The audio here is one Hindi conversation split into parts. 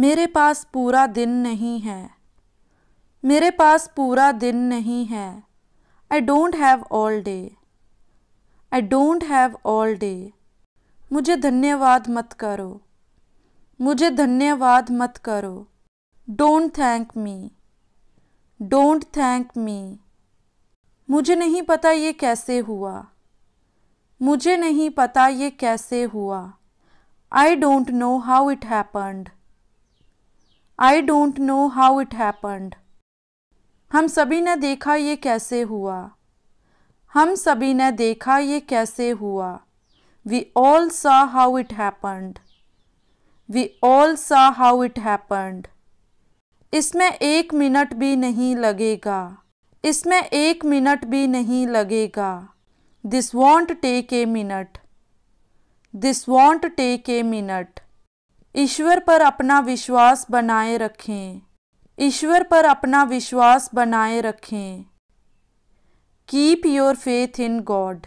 मेरे पास पूरा दिन नहीं है मेरे पास पूरा दिन नहीं है I don't have all day I don't have all day मुझे धन्यवाद मत करो मुझे धन्यवाद मत करो don't thank me don't thank me मुझे नहीं पता ये कैसे हुआ मुझे नहीं पता ये कैसे हुआ I don't know how it happened I don't know how it happened हम सभी ने देखा ये कैसे हुआ हम सभी ने देखा ये कैसे हुआ we all saw how it happened we all saw how it happened इसमें एक मिनट भी नहीं लगेगा इसमें एक मिनट भी नहीं लगेगा this won't take a minute this won't take a minute ईश्वर पर अपना विश्वास बनाए रखें ईश्वर पर अपना विश्वास बनाए रखें keep your faith in God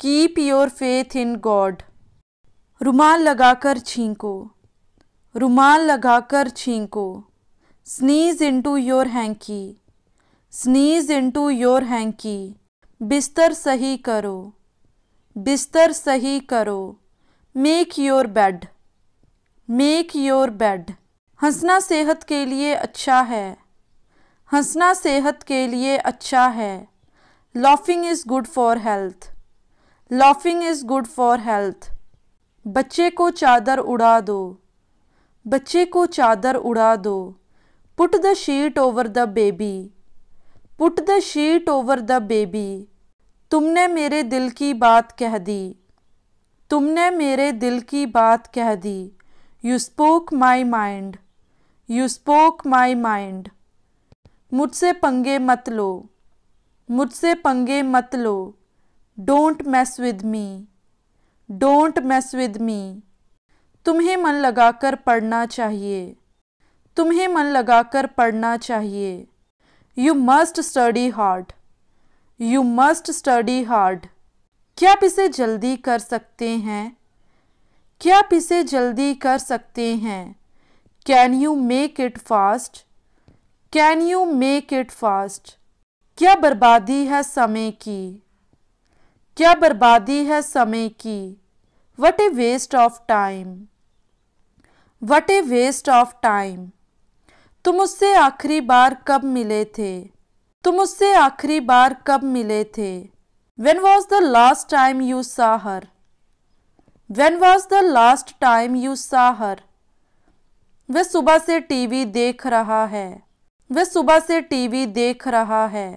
keep your faith in God रुमाल लगाकर छींको रुमाल लगाकर छींको sneeze into your hanky sneeze to your hanky बिस्तर सही करो बिस्तर सही करो make your bed make your bed हंसना सेहत के लिए अच्छा है हंसना सेहत के लिए अच्छा है laughing is good for health laughing is good for health बच्चे को चादर उड़ा दो बच्चे को चादर उड़ा दो put the sheet over the baby put the sheet over the baby तुमने मेरे दिल की बात कह दी तुमने मेरे दिल की बात कह दी you spoke my mind you spoke my mind मुझसे पंगे मत लो मुझसे पंगे मत लो don't mess with me don't mess with me तुम्हें मन लगाकर पढ़ना चाहिए तुम्हें मन लगाकर पढ़ना चाहिए you must study hard you must study hard क्या आप इसे जल्दी कर सकते हैं क्या आप इसे जल्दी कर सकते हैं can you make it fast can you make it fast क्या बर्बादी है समय की क्या बर्बादी है समय की what a waste of time what a waste of time तुम उससे आखिरी बार कब मिले थे तुम उससे आखिरी बार कब मिले थे When was the last time you saw her? When was the last time you saw her? वह सुबह से टीवी देख रहा है वह सुबह से टीवी देख रहा है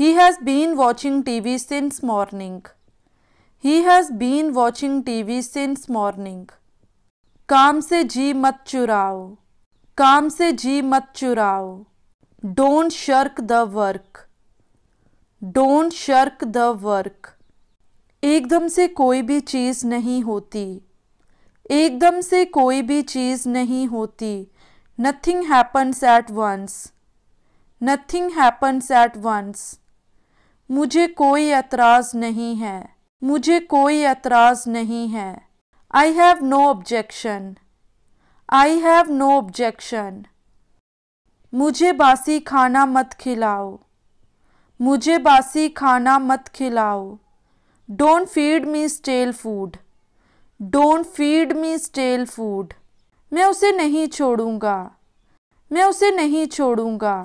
He has been watching TV since morning. He has been watching TV since morning. काम से जी मत चुराओ काम से जी मत चुराओ Don't shirk the work. Don't shirk the work एकदम से कोई भी चीज़ नहीं होती एकदम से कोई भी चीज़ नहीं होती nothing happens at once nothing happens at once मुझे कोई एतराज़ नहीं है मुझे कोई एतराज़ नहीं है I have no objection I have no objection मुझे बासी खाना मत खिलाओ मुझे बासी खाना मत खिलाओ don't feed me stale food don't feed me stale food मैं उसे नहीं छोड़ूंगा मैं उसे नहीं छोड़ूंगा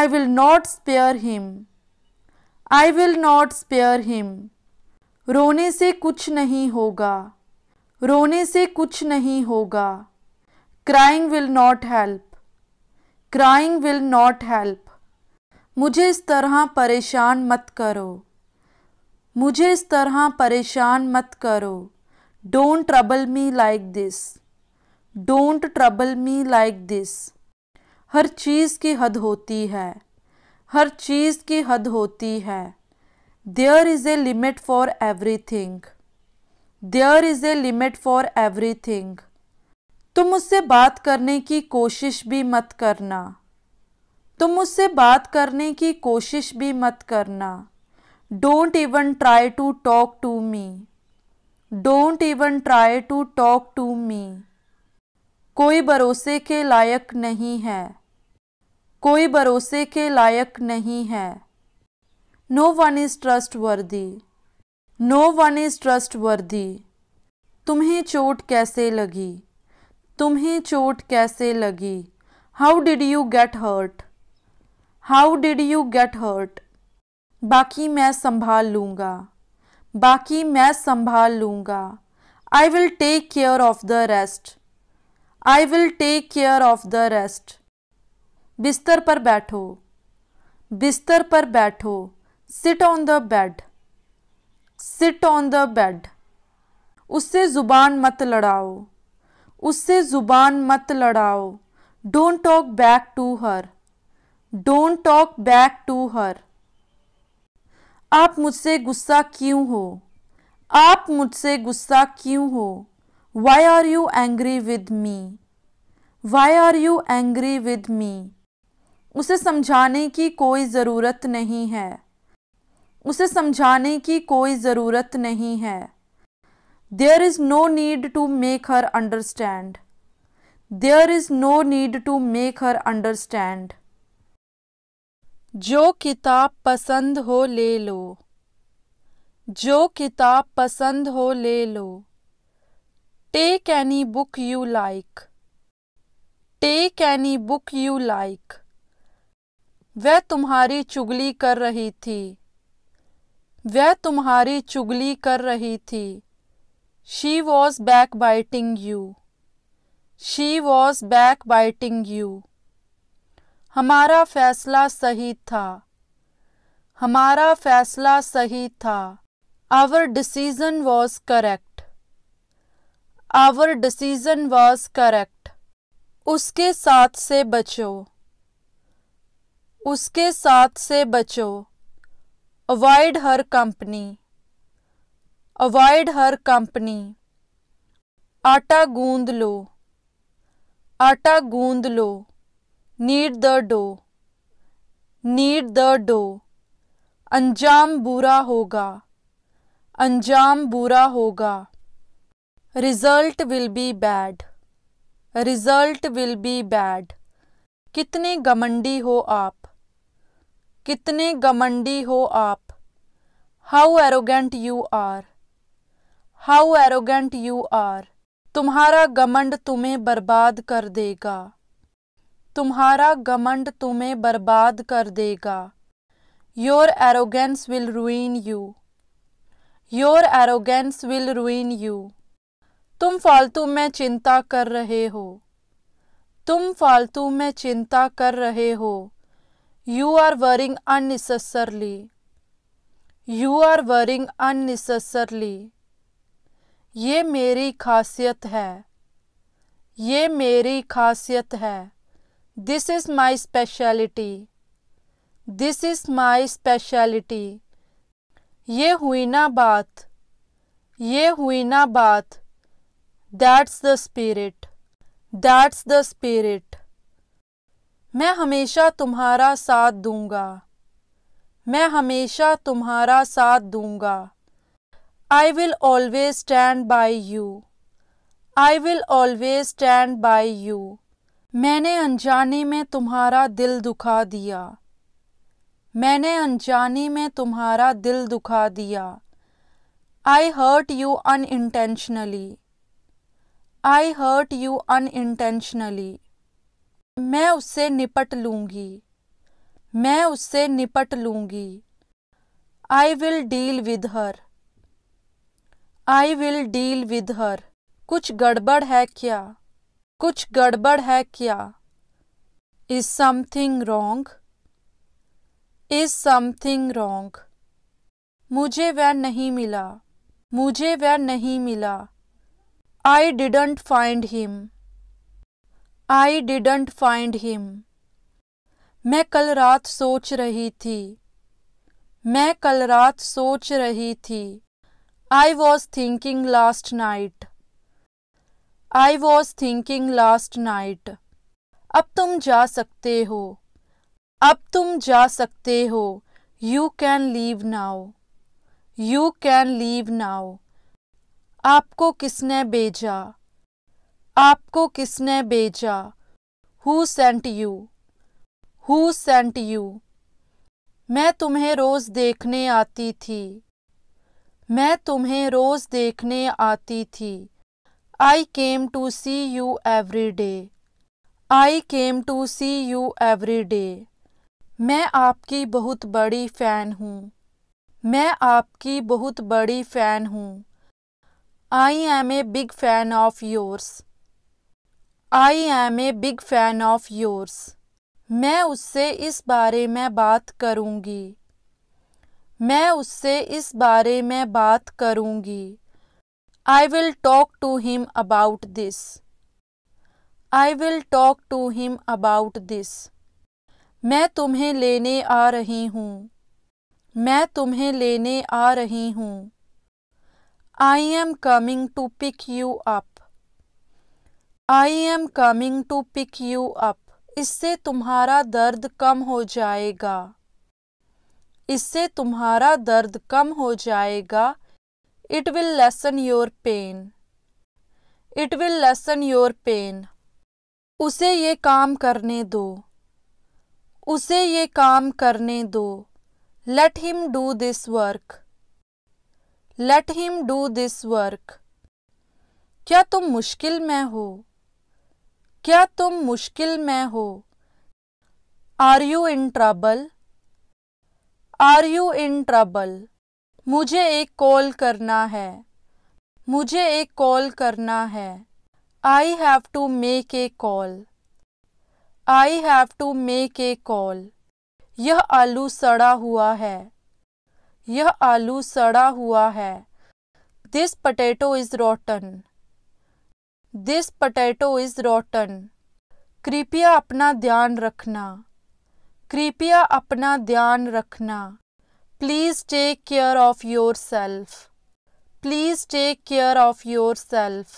I will not spare him I will not spare him रोने से कुछ नहीं होगा रोने से कुछ नहीं होगा crying will not help crying will not help मुझे इस तरह परेशान मत करो मुझे इस तरह परेशान मत करो don't trouble me like this don't trouble me like this हर चीज़ की हद होती है हर चीज़ की हद होती है there is a limit for everything there is a limit for everything तुम उससे बात करने की कोशिश भी मत करना तुम मुझसे बात करने की कोशिश भी मत करना don't even try to talk to me don't even try to talk to me कोई भरोसे के लायक नहीं है कोई भरोसे के लायक नहीं है no one is trustworthy no one is trustworthy तुम्हें चोट कैसे लगी तुम्हें चोट कैसे लगी how did you get hurt how did you get hurt बाकी मैं संभाल लूँगा बाकी मैं संभाल लूँगा I will take care of the rest I will take care of the rest बिस्तर पर बैठो बिस्तर पर बैठो sit on the bed sit on the bed उससे ज़ुबान मत लड़ाओ उससे ज़ुबान मत लड़ाओ don't talk back to her don't talk back to her आप मुझसे गुस्सा क्यों हो आप मुझसे गुस्सा क्यों हो why are you angry with me why are you angry with me उसे समझाने की कोई ज़रूरत नहीं है उसे समझाने की कोई ज़रूरत नहीं है there is no need to make her understand there is no need to make her understand जो किताब पसंद हो ले लो जो किताब पसंद हो ले लो take any book you like take any book you like वह तुम्हारी चुगली कर रही थी वह तुम्हारी चुगली कर रही थी she was backbiting you she was backbiting you हमारा फैसला सही था हमारा फैसला सही था our decision was correct our decision was correct उसके साथ से बचो उसके साथ से बचो avoid her company avoid her company आटा गूंद लो आटा गूंद लो need the dough need the dough अंजाम बुरा होगा अंजाम बुरा होगा result will be bad result will be bad कितने गमंडी हो आप कितने गमंडी हो आप how arrogant you are how arrogant you are तुम्हारा गमंड तुम्हें बर्बाद कर देगा तुम्हारा गमंड तुम्हें बर्बाद कर देगा your arrogance will ruin you your arrogance will ruin you तुम फालतू में चिंता कर रहे हो तुम फालतू में चिंता कर रहे हो you are worrying unnecessarily you are worrying unnecessarily ये मेरी खासियत है ये मेरी खासियत है this is my speciality this is my speciality ये हुई ना बात ये हुई ना बात that's the spirit that's the spirit मैं हमेशा तुम्हारा साथ दूंगा मैं हमेशा तुम्हारा साथ दूंगा I will always stand by you I will always stand by you मैंने अनजाने में तुम्हारा दिल दुखा दिया मैंने अनजाने में तुम्हारा दिल दुखा दिया I hurt you unintentionally I hurt you unintentionally मैं उससे निपट लूंगी मैं उससे निपट लूंगी I will deal with her I will deal with her कुछ गड़बड़ है क्या कुछ गड़बड़ है क्या is something wrong is something wrong मुझे वह नहीं मिला मुझे वह नहीं मिला I didn't find him I didn't find him मैं कल रात सोच रही थी मैं कल रात सोच रही थी I was thinking last night I was thinking last night अब तुम जा सकते हो अब तुम जा सकते हो you can leave now you can leave now आपको किसने भेजा आपको किसने भेजा who sent you who sent you मैं तुम्हें रोज़ देखने आती थी मैं तुम्हें रोज़ देखने आती थी I came to see you every day I came to see you every day मैं आपकी बहुत बड़ी फ़ैन हूँ मैं आपकी बहुत बड़ी फ़ैन हूँ I am a big fan of yours I am a big fan of yours मैं उससे इस बारे में बात करूँगी मैं उससे इस बारे में बात करूँगी I will talk to him about this. I will talk to him about this. मैं तुम्हें लेने आ रही हूँ मैं तुम्हें लेने आ रही हूँ I am coming to pick you up. I am coming to pick you up. इससे तुम्हारा दर्द कम हो जाएगा इससे तुम्हारा दर्द कम हो जाएगा it will lessen your pain it will lessen your pain उसे ये काम करने दो उसे ये काम करने दो let him do this work let him do this work क्या तुम मुश्किल में हो क्या तुम मुश्किल में हो are you in trouble are you in trouble मुझे एक कॉल करना है मुझे एक कॉल करना है I have to make a call I have to make a call यह आलू सड़ा हुआ है यह आलू सड़ा हुआ है this potato is rotten this potato is rotten कृपया अपना ध्यान रखना कृपया अपना ध्यान रखना please take care of yourself please take care of yourself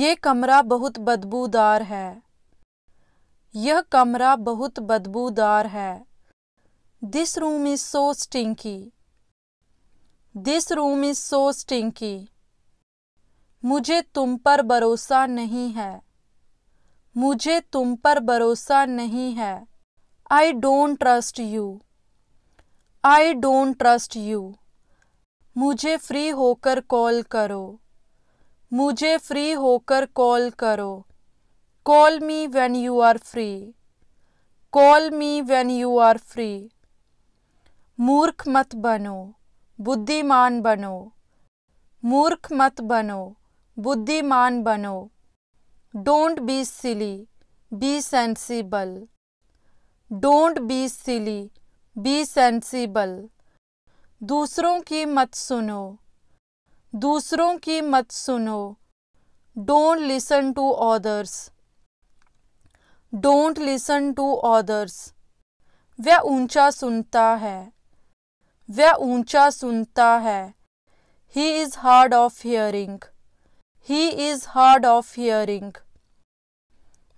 ये कमरा बहुत बदबूदार है यह कमरा बहुत बदबूदार है this room is so stinky this room is so stinky मुझे तुम पर भरोसा नहीं है मुझे तुम पर भरोसा नहीं है I don't trust you I don't trust you मुझे फ्री होकर कॉल करो मुझे फ्री होकर कॉल करो call me when you are free call me when you are free मूर्ख मत बनो बुद्धिमान बनो मूर्ख मत बनो बुद्धिमान बनो don't be silly be sensible don't be silly be sensible दूसरों की मत सुनो दूसरों की मत सुनो don't listen to others don't listen to others वह ऊंचा सुनता है वह ऊंचा सुनता है he is hard of hearing he is hard of hearing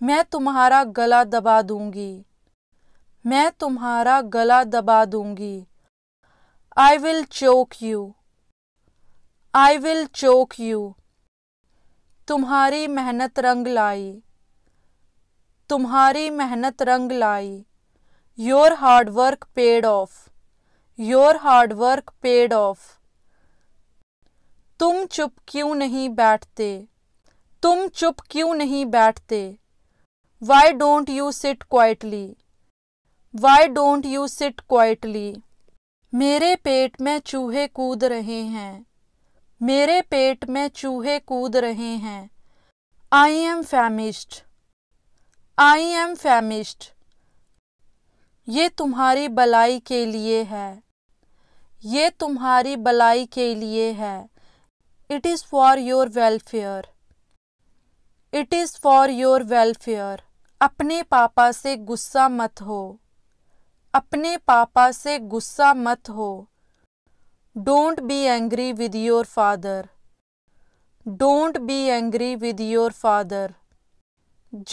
मैं तुम्हारा गला दबा दूंगी मैं तुम्हारा गला दबा दूंगी I will choke you I will choke you तुम्हारी मेहनत रंग लाई तुम्हारी मेहनत रंग लाई your hard work paid off your hard work paid off तुम चुप क्यों नहीं बैठते तुम चुप क्यों नहीं बैठते why don't you sit quietly why don't you sit quietly मेरे पेट में चूहे कूद रहे हैं मेरे पेट में चूहे कूद रहे हैं आई एम फैमिस्ट आई एम फैमिस्ट ये तुम्हारी भलाई के लिए है ये तुम्हारी भलाई के लिए है it is for your welfare it is for your welfare अपने पापा से गुस्सा मत हो अपने पापा से गुस्सा मत हो don't be angry with your father don't be angry with your father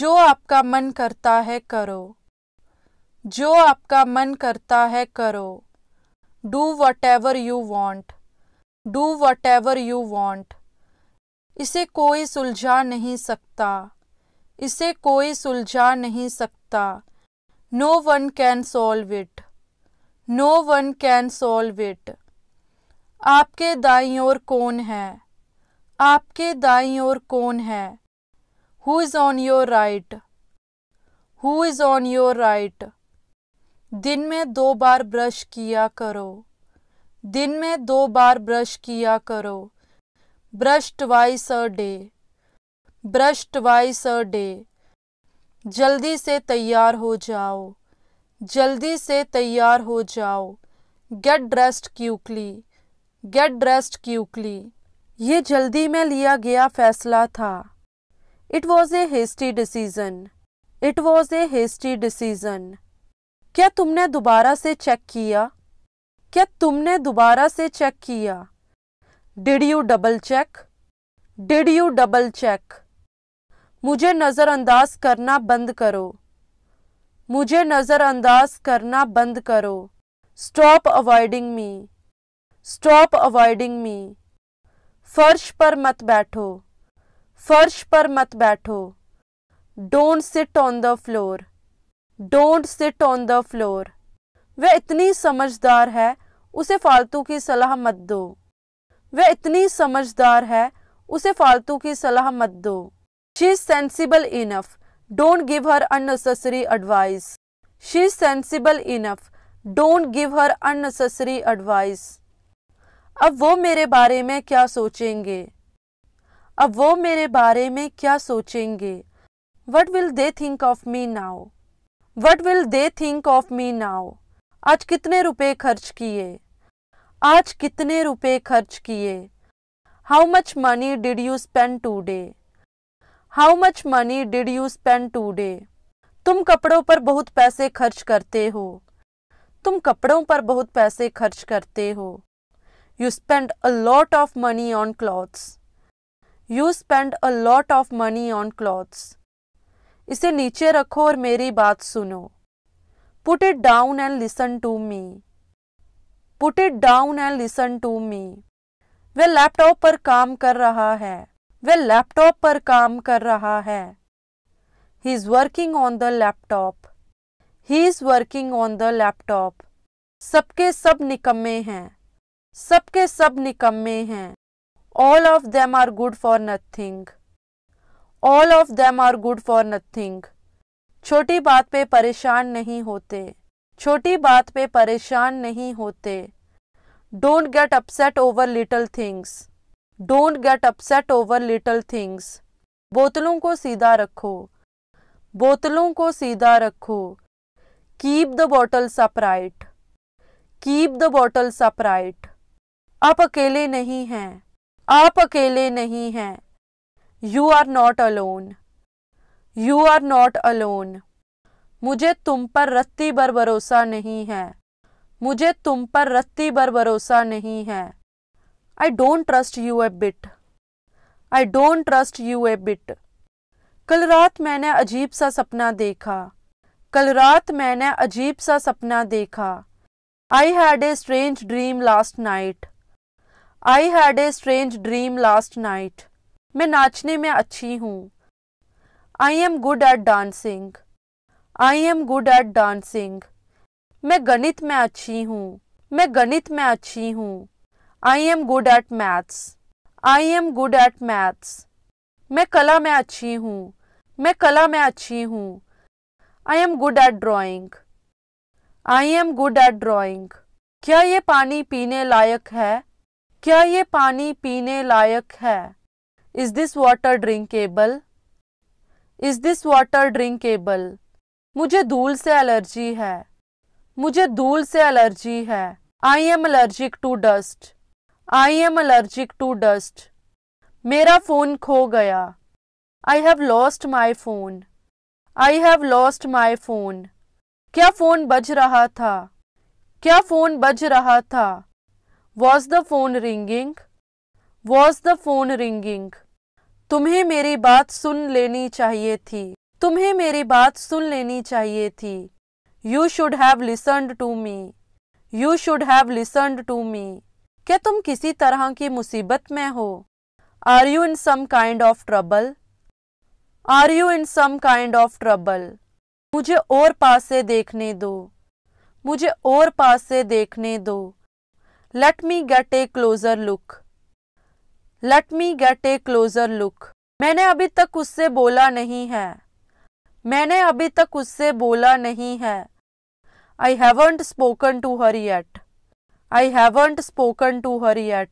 जो आपका मन करता है करो जो आपका मन करता है करो do whatever you want do whatever you want इसे कोई सुलझा नहीं सकता इसे कोई सुलझा नहीं सकता no one can solve it no one can solve it आपके दाई और कौन है आपके दाई और कौन है who is on your right who is on your right दिन में दो बार ब्रश किया करो दिन में दो बार ब्रश किया करो brush twice a day brush twice a day जल्दी से तैयार हो जाओ जल्दी से तैयार हो जाओ get dressed quickly get dressed quickly ये जल्दी में लिया गया फैसला था it was a hasty decision it was a hasty decision क्या तुमने दोबारा से चेक किया क्या तुमने दोबारा से चेक किया did you double check did you double check मुझे नज़रअंदाज करना बंद करो मुझे नज़रअंदाज करना बंद करो stop avoiding me stop avoiding me फर्श पर मत बैठो फर्श पर मत बैठो don't sit on the floor don't sit on the floor वह इतनी समझदार है उसे फालतू की सलाह मत दो वह इतनी समझदार है उसे फालतू की सलाह मत दो She is sensible enough. Don't give her unnecessary advice. She is sensible enough. Don't give her unnecessary advice. अब वो मेरे बारे में क्या सोचेंगे अब वो मेरे बारे में क्या सोचेंगे what will they think of me now what will they think of me now आज कितने रुपए खर्च किए आज कितने रुपए खर्च किए how much money did you spend today how much money did you spend today तुम कपड़ों पर बहुत पैसे खर्च करते हो तुम कपड़ों पर बहुत पैसे खर्च करते हो you spend a lot of money on clothes you spend a lot of money on clothes इसे नीचे रखो और मेरी बात सुनो put it down and listen to me put it down and listen to me वह लैपटॉप पर काम कर रहा है वह लैपटॉप पर काम कर रहा है he is working on the laptop he is working on the laptop सबके सब निकम्मे हैं सबके सब निकम्मे हैं all of them are good for nothing all of them are good for nothing छोटी बात पे परेशान नहीं होते छोटी बात पे परेशान नहीं होते don't get upset over little things don't get upset over little things बोतलों को सीधा रखो बोतलों को सीधा रखो keep the bottle upright keep the bottle upright आप अकेले नहीं हैं आप अकेले नहीं हैं you are not alone you are not alone मुझे तुम पर रत्ती भर भरोसा नहीं है मुझे तुम पर रत्ती भर भरोसा नहीं है I don't trust you a bit. I don't trust you a bit. कल रात मैंने अजीब सा सपना देखा कल रात मैंने अजीब सा सपना देखा I had a strange dream last night I had a strange dream last night मैं नाचने में अच्छी हूँ I am good at dancing I am good at dancing मैं गणित में अच्छी हूँ मैं गणित में अच्छी हूँ I am good at maths I am good at maths मैं कला में अच्छी हूँ मैं कला में अच्छी हूँ I am good at drawing I am good at drawing क्या ये पानी पीने लायक है क्या ये पानी पीने लायक है is this water drinkable is this water drinkable मुझे धूल से एलर्जी है मुझे धूल से एलर्जी है I am allergic to dust I am allergic to dust मेरा फ़ोन खो गया I have lost my phone I have lost my phone क्या फ़ोन बज रहा था क्या फ़ोन बज रहा था was the phone ringing was the phone ringing तुम्हें मेरी बात सुन लेनी चाहिए थी तुम्हें मेरी बात सुन लेनी चाहिए थी you should have listen to me you should have listened to me क्या तुम किसी तरह की मुसीबत में हो are you in some kind of trouble are you in some kind of trouble मुझे और पास से देखने दो मुझे और पास से देखने दो let me get a closer look let me get a closer look मैंने अभी तक उससे बोला नहीं है मैंने अभी तक उससे बोला नहीं है I haven't spoken to her yet I haven't spoken to her yet.